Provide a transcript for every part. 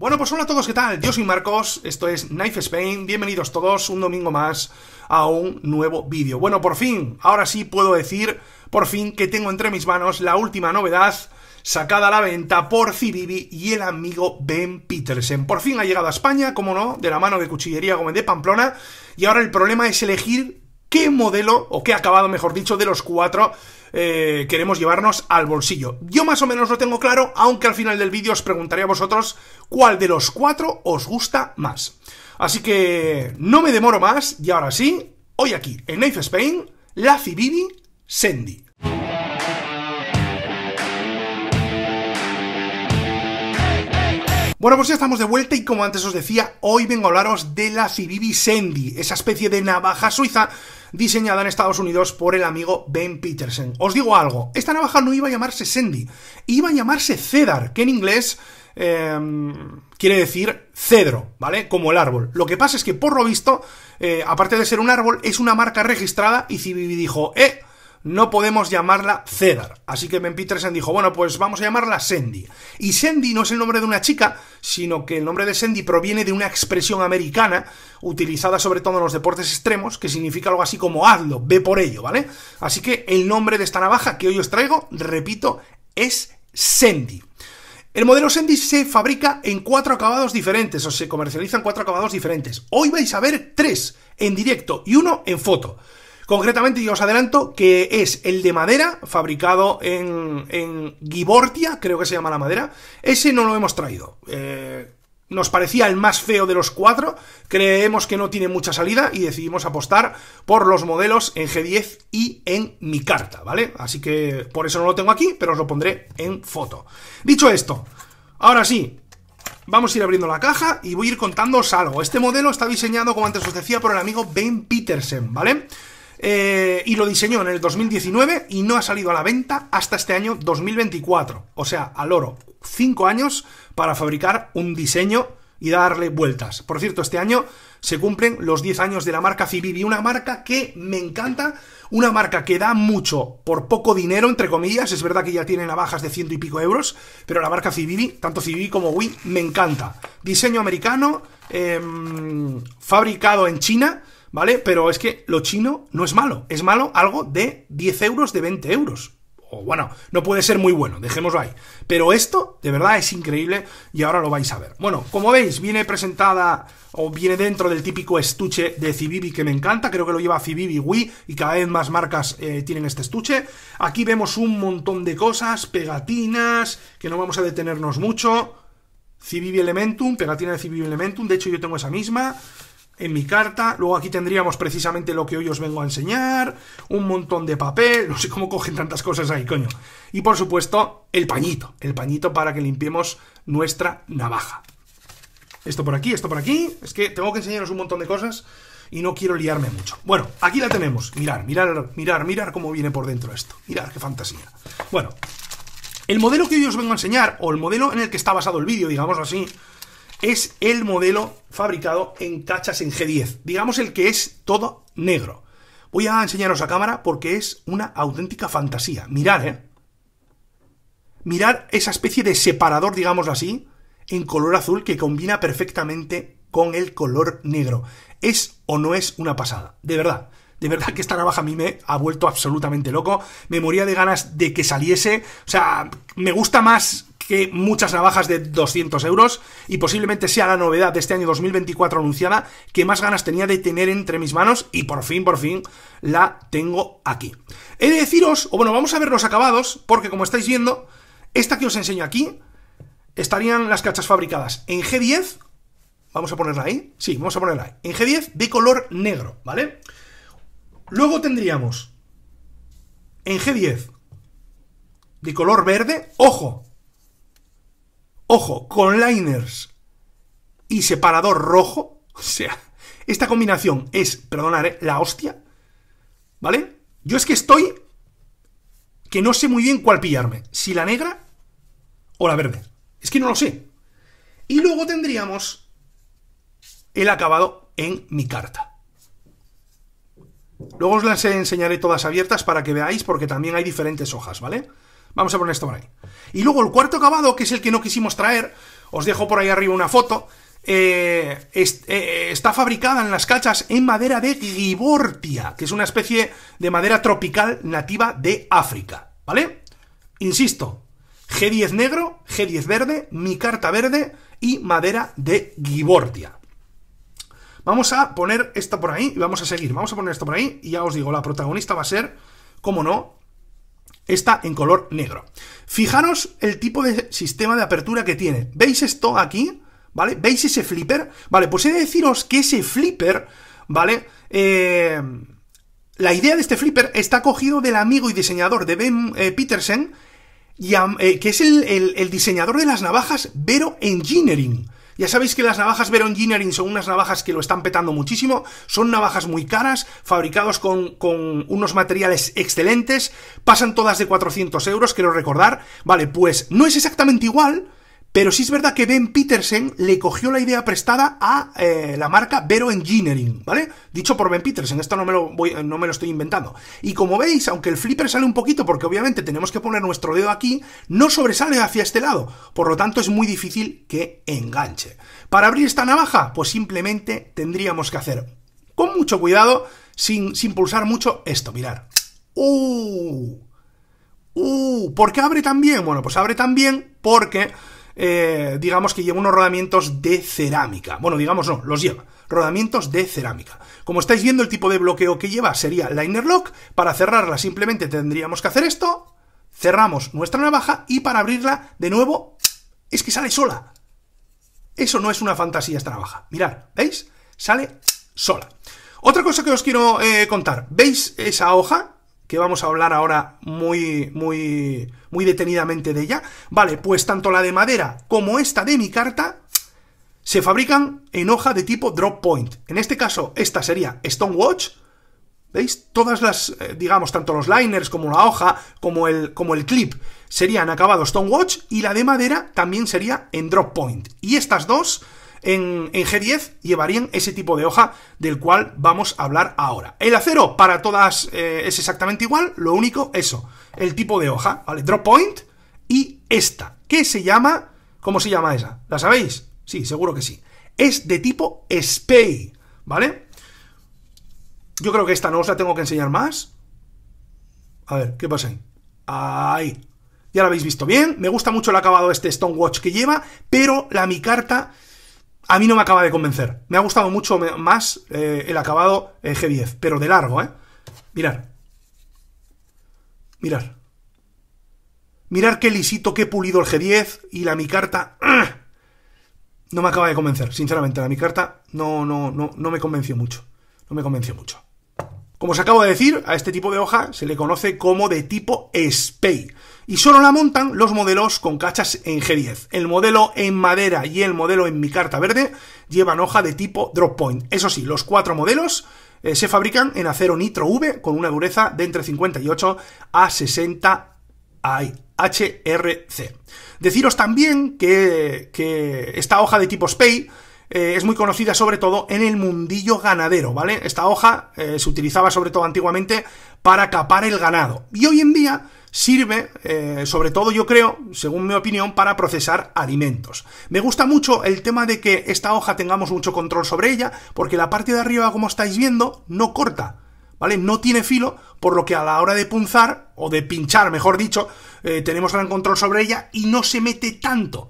Bueno, pues hola a todos, ¿qué tal? Yo soy Marcos, esto es Knife Spain, bienvenidos todos un domingo más a un nuevo vídeo. Bueno, por fin, ahora sí puedo decir, por fin, que tengo entre mis manos la última novedad sacada a la venta por Cibibi y el amigo Ben Petersen. Por fin ha llegado a España, como no, de la mano de Cuchillería Gómez de Pamplona, y ahora el problema es elegir qué modelo, o qué acabado, mejor dicho, de los cuatro eh, queremos llevarnos al bolsillo. Yo más o menos lo tengo claro, aunque al final del vídeo os preguntaré a vosotros cuál de los cuatro os gusta más. Así que no me demoro más, y ahora sí, hoy aquí, en Knife Spain, la Fibibi sendy Bueno, pues ya estamos de vuelta y como antes os decía, hoy vengo a hablaros de la Civivi Sandy, esa especie de navaja suiza diseñada en Estados Unidos por el amigo Ben Peterson. Os digo algo, esta navaja no iba a llamarse Sandy, iba a llamarse Cedar, que en inglés em, quiere decir cedro, ¿vale? Como el árbol. Lo que pasa es que, por lo visto, eh, aparte de ser un árbol, es una marca registrada y Civivi dijo, eh, no podemos llamarla Cedar. Así que Ben Peterson dijo, bueno, pues vamos a llamarla Sandy. Y Sandy no es el nombre de una chica, sino que el nombre de Sandy proviene de una expresión americana, utilizada sobre todo en los deportes extremos, que significa algo así como hazlo, ve por ello, ¿vale? Así que el nombre de esta navaja que hoy os traigo, repito, es Sandy. El modelo Sandy se fabrica en cuatro acabados diferentes, o se comercializan cuatro acabados diferentes. Hoy vais a ver tres en directo y uno en foto. Concretamente, yo os adelanto que es el de madera, fabricado en, Gibortia, creo que se llama la madera. Ese no lo hemos traído. Eh, nos parecía el más feo de los cuatro, creemos que no tiene mucha salida y decidimos apostar por los modelos en G10 y en mi carta, ¿vale? Así que por eso no lo tengo aquí, pero os lo pondré en foto. Dicho esto, ahora sí, vamos a ir abriendo la caja y voy a ir contándoos algo. Este modelo está diseñado, como antes os decía, por el amigo Ben Petersen, ¿vale? vale eh, y lo diseñó en el 2019 y no ha salido a la venta hasta este año 2024. O sea, al oro, 5 años para fabricar un diseño y darle vueltas. Por cierto, este año se cumplen los 10 años de la marca Civivi, una marca que me encanta, una marca que da mucho por poco dinero, entre comillas, es verdad que ya tiene navajas de ciento y pico euros, pero la marca Civivi, tanto Civivi como Wii, me encanta. Diseño americano, em, fabricado en China, ¿vale? Pero es que lo chino no es malo, es malo algo de 10 euros, de 20 euros. O bueno, no puede ser muy bueno, dejémoslo ahí. Pero esto, de verdad, es increíble y ahora lo vais a ver. Bueno, como veis, viene presentada o viene dentro del típico estuche de Civivi que me encanta, creo que lo lleva Civivi Wii y cada vez más marcas eh, tienen este estuche. Aquí vemos un montón de cosas, pegatinas, que no vamos a detenernos mucho. Civivi Elementum, pegatina de Civivi Elementum, de hecho yo tengo esa misma en mi carta. Luego aquí tendríamos precisamente lo que hoy os vengo a enseñar, un montón de papel, no sé cómo cogen tantas cosas ahí, coño. Y por supuesto, el pañito, el pañito para que limpiemos nuestra navaja. Esto por aquí, esto por aquí, es que tengo que enseñaros un montón de cosas y no quiero liarme mucho. Bueno, aquí la tenemos, mirar, mirar, mirar, mirar cómo viene por dentro esto, mirar qué fantasía. Bueno, el modelo que hoy os vengo a enseñar, o el modelo en el que está basado el vídeo, digamos así, es el modelo fabricado en cachas en G10, digamos el que es todo negro. Voy a enseñaros a cámara porque es una auténtica fantasía. Mirad, ¿eh? Mirad esa especie de separador, digamos así, en color azul que combina perfectamente con el color negro. ¿Es o no es una pasada? De verdad. De verdad que esta navaja a mí me ha vuelto absolutamente loco. Me moría de ganas de que saliese. O sea, me gusta más que muchas navajas de 200 euros y posiblemente sea la novedad de este año 2024 anunciada que más ganas tenía de tener entre mis manos y por fin, por fin la tengo aquí. He de deciros, o bueno, vamos a ver los acabados porque como estáis viendo, esta que os enseño aquí estarían las cachas fabricadas en G10, vamos a ponerla ahí, sí, vamos a ponerla ahí, en G10 de color negro, ¿vale? Luego tendríamos en G10 de color verde, ojo, ojo, con liners y separador rojo, o sea, esta combinación es, perdonad, eh, la hostia, ¿vale? Yo es que estoy que no sé muy bien cuál pillarme, si la negra o la verde, es que no lo sé. Y luego tendríamos el acabado en mi carta. Luego os las enseñaré todas abiertas para que veáis, porque también hay diferentes hojas, ¿vale? Vamos a poner esto por ahí. Y luego el cuarto acabado, que es el que no quisimos traer, os dejo por ahí arriba una foto, eh, eh, eh, está fabricada en las cachas en madera de gibortia, que es una especie de madera tropical nativa de África, ¿vale? Insisto, G10 negro, G10 verde, mi carta verde y madera de gibortia. Vamos a poner esto por ahí y vamos a seguir. Vamos a poner esto por ahí y ya os digo, la protagonista va a ser, como no, Está en color negro. Fijaros el tipo de sistema de apertura que tiene. ¿Veis esto aquí? ¿Vale? ¿Veis ese flipper? Vale, pues he de deciros que ese flipper, ¿vale? Eh, la idea de este flipper está cogido del amigo y diseñador de Ben eh, Petersen, eh, que es el, diseñador de las navajas Vero Engineering. Ya sabéis que las navajas Veron Engineering son unas navajas que lo están petando muchísimo, son navajas muy caras, fabricados con, con unos materiales excelentes, pasan todas de 400 euros, quiero recordar. Vale, pues no es exactamente igual, pero sí es verdad que Ben Petersen le cogió la idea prestada a eh, la marca Vero Engineering, ¿vale? Dicho por Ben Petersen, esto no me, lo estoy inventando. Y como veis, aunque el flipper sale un poquito, porque obviamente tenemos que poner nuestro dedo aquí, no sobresale hacia este lado. Por lo tanto, es muy difícil que enganche. Para abrir esta navaja, pues simplemente tendríamos que hacer con mucho cuidado, sin, sin pulsar mucho, esto, mirar. ¡Uh! ¡Uh! ¿Por qué abre tan bien? Bueno, pues abre tan bien porque eh, digamos que lleva unos rodamientos de cerámica. Bueno, digamos no, los lleva. Rodamientos de cerámica. Como estáis viendo, el tipo de bloqueo que lleva sería liner lock. Para cerrarla simplemente tendríamos que hacer esto. Cerramos nuestra navaja y para abrirla, de nuevo, es que sale sola. Eso no es una fantasía esta navaja. Mirad, ¿veis? Sale sola. Otra cosa que os quiero eh, contar. ¿Veis esa hoja? que vamos a hablar ahora muy, muy, muy detenidamente de ella. Vale, pues tanto la de madera como esta de mi carta se fabrican en hoja de tipo drop point. En este caso, esta sería stone watch, ¿Veis? Todas las, eh, digamos, tanto los liners como la hoja, como el, como el clip, serían acabados stone watch y la de madera también sería en drop point. Y estas dos en, G10 llevarían ese tipo de hoja del cual vamos a hablar ahora. El acero para todas eh, es exactamente igual, lo único eso, el tipo de hoja, ¿vale? Drop point y esta, que se llama, ¿cómo se llama esa? ¿La sabéis? Sí, seguro que sí. Es de tipo spay ¿vale? Yo creo que esta no os la tengo que enseñar más. A ver, ¿qué pasa ahí? Ahí. Ya la habéis visto bien. Me gusta mucho el acabado de este Stonewatch que lleva, pero la mi carta a mí no me acaba de convencer. Me ha gustado mucho más eh, el acabado eh, G10, pero de largo, ¿eh? Mirar. Mirar. Mirar qué lisito, qué pulido el G10 y la micarta... ¡ah! No me acaba de convencer, sinceramente. La micarta no, no, no, no me convenció mucho. No me convenció mucho. Como os acabo de decir, a este tipo de hoja se le conoce como de tipo Spey. y solo la montan los modelos con cachas en G10. El modelo en madera y el modelo en mi carta verde llevan hoja de tipo drop point. Eso sí, los cuatro modelos eh, se fabrican en acero nitro V con una dureza de entre 58 a 60 HRC. Deciros también que, esta hoja de tipo Spey... Eh, es muy conocida sobre todo en el mundillo ganadero, ¿vale? Esta hoja eh, se utilizaba sobre todo antiguamente para capar el ganado. Y hoy en día sirve, eh, sobre todo yo creo, según mi opinión, para procesar alimentos. Me gusta mucho el tema de que esta hoja tengamos mucho control sobre ella, porque la parte de arriba, como estáis viendo, no corta. ¿Vale? No tiene filo, por lo que a la hora de punzar, o de pinchar, mejor dicho, tenemos gran control sobre ella y no se mete tanto.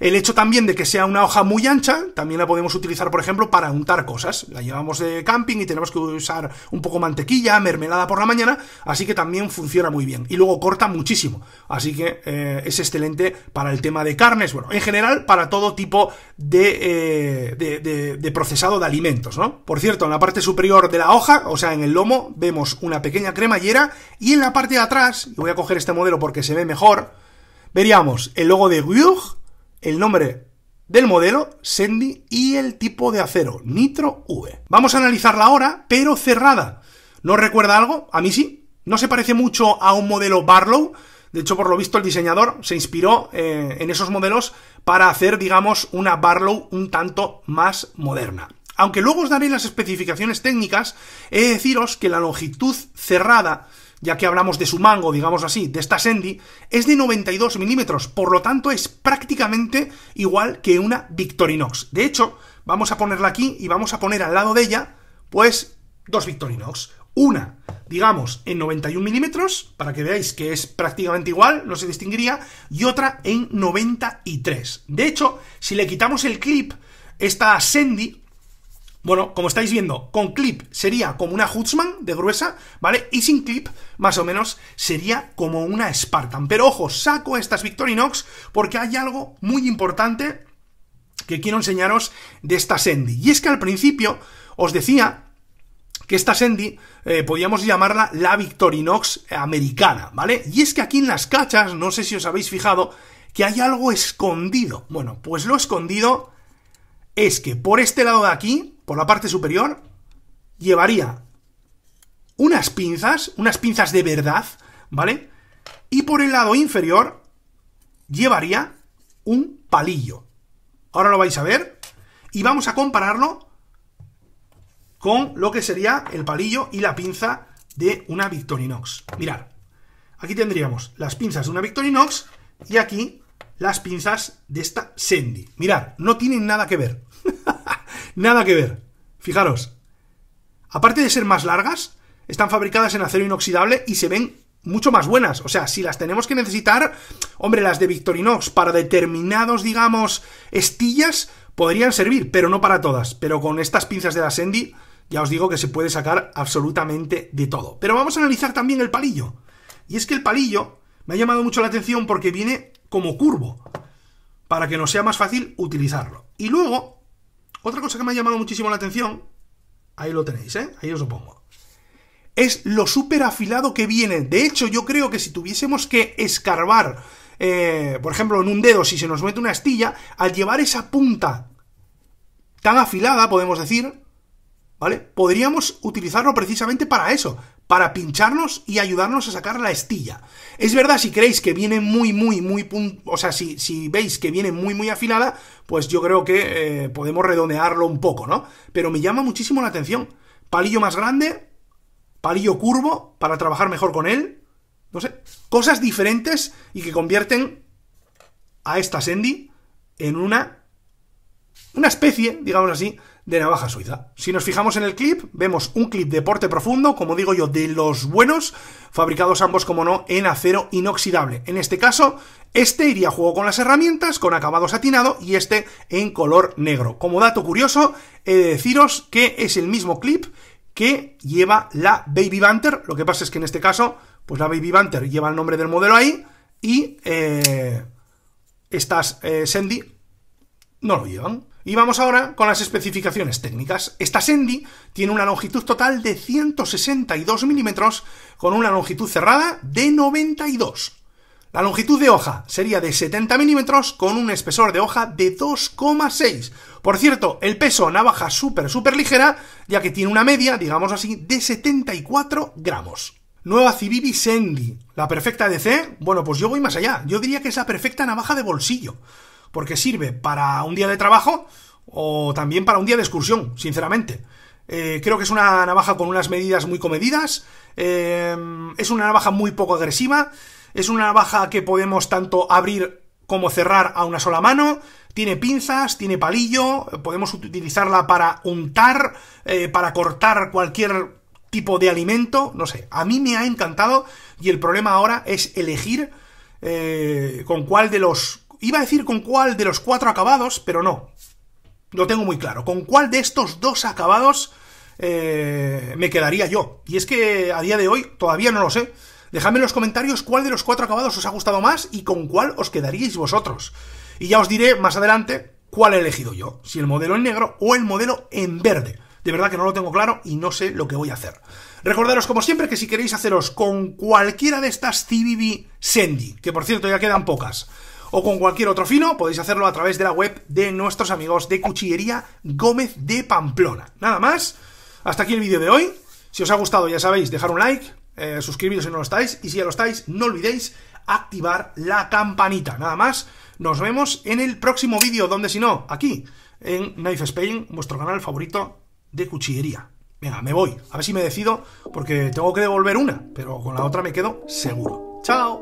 El hecho también de que sea una hoja muy ancha, también la podemos utilizar, por ejemplo, para untar cosas. La llevamos de camping y tenemos que usar un poco mantequilla, mermelada por la mañana, así que también funciona muy bien. Y luego corta muchísimo, así que eh, es excelente para el tema de carnes, bueno, en general para todo tipo eh, de, procesado de alimentos, ¿no? Por cierto, en la parte superior de la hoja, o sea, en el lomo, vemos una pequeña cremallera y en la parte de atrás, voy a coger este modelo porque se ve mejor, veríamos el logo de el nombre del modelo, Sendy, y el tipo de acero, Nitro V. Vamos a analizarla ahora, pero cerrada. ¿No recuerda algo? A mí sí. No se parece mucho a un modelo Barlow. De hecho, por lo visto, el diseñador se inspiró eh, en esos modelos para hacer, digamos, una Barlow un tanto más moderna. Aunque luego os daré las especificaciones técnicas, he de deciros que la longitud cerrada ya que hablamos de su mango, digamos así, de esta Sendy, es de 92 milímetros, por lo tanto es prácticamente igual que una Victorinox. De hecho, vamos a ponerla aquí y vamos a poner al lado de ella, pues, dos Victorinox. Una, digamos, en 91 milímetros, para que veáis que es prácticamente igual, no se distinguiría, y otra en 93. De hecho, si le quitamos el clip, esta Sendy... Bueno, como estáis viendo, con clip sería como una Hutzman de gruesa, ¿vale? Y sin clip, más o menos, sería como una Spartan. Pero ojo, saco estas Victorinox porque hay algo muy importante que quiero enseñaros de esta Sendy. Y es que al principio os decía que esta Sendy eh, podíamos llamarla la Victorinox americana, ¿vale? Y es que aquí en las cachas, no sé si os habéis fijado, que hay algo escondido. Bueno, pues lo escondido es que por este lado de aquí por la parte superior, llevaría unas pinzas, unas pinzas de verdad, ¿vale? Y por el lado inferior llevaría un palillo. Ahora lo vais a ver y vamos a compararlo con lo que sería el palillo y la pinza de una Victorinox. Mirad, aquí tendríamos las pinzas de una Victorinox y aquí las pinzas de esta Sendy. Mirad, no tienen nada que ver. Nada que ver. Fijaros. Aparte de ser más largas, están fabricadas en acero inoxidable y se ven mucho más buenas. O sea, si las tenemos que necesitar, hombre, las de Victorinox para determinados, digamos, estillas podrían servir, pero no para todas. Pero con estas pinzas de la Sendi, ya os digo que se puede sacar absolutamente de todo. Pero vamos a analizar también el palillo. Y es que el palillo me ha llamado mucho la atención porque viene como curvo, para que nos sea más fácil utilizarlo. Y luego otra cosa que me ha llamado muchísimo la atención, ahí lo tenéis, ¿eh? ahí os lo pongo, es lo súper afilado que viene. De hecho, yo creo que si tuviésemos que escarbar, eh, por ejemplo, en un dedo, si se nos mete una astilla, al llevar esa punta tan afilada, podemos decir, ¿vale? Podríamos utilizarlo precisamente para eso, para pincharnos y ayudarnos a sacar la estilla. Es verdad, si creéis que viene muy, muy, muy... O sea, si, veis que viene muy, muy afinada, pues yo creo que eh, podemos redondearlo un poco, ¿no? Pero me llama muchísimo la atención. Palillo más grande, palillo curvo, para trabajar mejor con él. No sé, cosas diferentes y que convierten a esta Sandy en una... Una especie, digamos así, de navaja suiza. Si nos fijamos en el clip, vemos un clip de porte profundo, como digo yo, de los buenos, fabricados ambos, como no, en acero inoxidable. En este caso, este iría a juego con las herramientas, con acabado satinado, y este en color negro. Como dato curioso, he de deciros que es el mismo clip que lleva la Baby Banter, lo que pasa es que en este caso, pues la Baby Banter lleva el nombre del modelo ahí, y eh, estas eh, Sandy no lo llevan. Y vamos ahora con las especificaciones técnicas. Esta Sendy tiene una longitud total de 162 milímetros con una longitud cerrada de 92. La longitud de hoja sería de 70 milímetros con un espesor de hoja de 2,6. Por cierto, el peso navaja súper súper ligera ya que tiene una media, digamos así, de 74 gramos. Nueva Civivi Sendy. ¿La perfecta de C Bueno, pues yo voy más allá. Yo diría que es la perfecta navaja de bolsillo porque sirve para un día de trabajo o también para un día de excursión, sinceramente. Eh, creo que es una navaja con unas medidas muy comedidas, eh, es una navaja muy poco agresiva, es una navaja que podemos tanto abrir como cerrar a una sola mano, tiene pinzas, tiene palillo, podemos utilizarla para untar, eh, para cortar cualquier tipo de alimento, no sé, a mí me ha encantado y el problema ahora es elegir con cuál de los Iba a decir con cuál de los cuatro acabados, pero no. Lo tengo muy claro. ¿Con cuál de estos dos acabados eh, me quedaría yo? Y es que a día de hoy todavía no lo sé. Dejadme en los comentarios cuál de los cuatro acabados os ha gustado más y con cuál os quedaríais vosotros. Y ya os diré más adelante cuál he elegido yo, si el modelo en negro o el modelo en verde. De verdad que no lo tengo claro y no sé lo que voy a hacer. Recordaros, como siempre, que si queréis haceros con cualquiera de estas CBB Sendy, que por cierto ya quedan pocas, o con cualquier otro fino, podéis hacerlo a través de la web de nuestros amigos de Cuchillería Gómez de Pamplona. Nada más, hasta aquí el vídeo de hoy. Si os ha gustado, ya sabéis, dejar un like, eh, suscribiros si no lo estáis, y si ya lo estáis, no olvidéis activar la campanita. Nada más, nos vemos en el próximo vídeo, donde si no, aquí, en Knife Spain, vuestro canal favorito de cuchillería. Venga, me voy, a ver si me decido, porque tengo que devolver una, pero con la otra me quedo seguro. ¡Chao!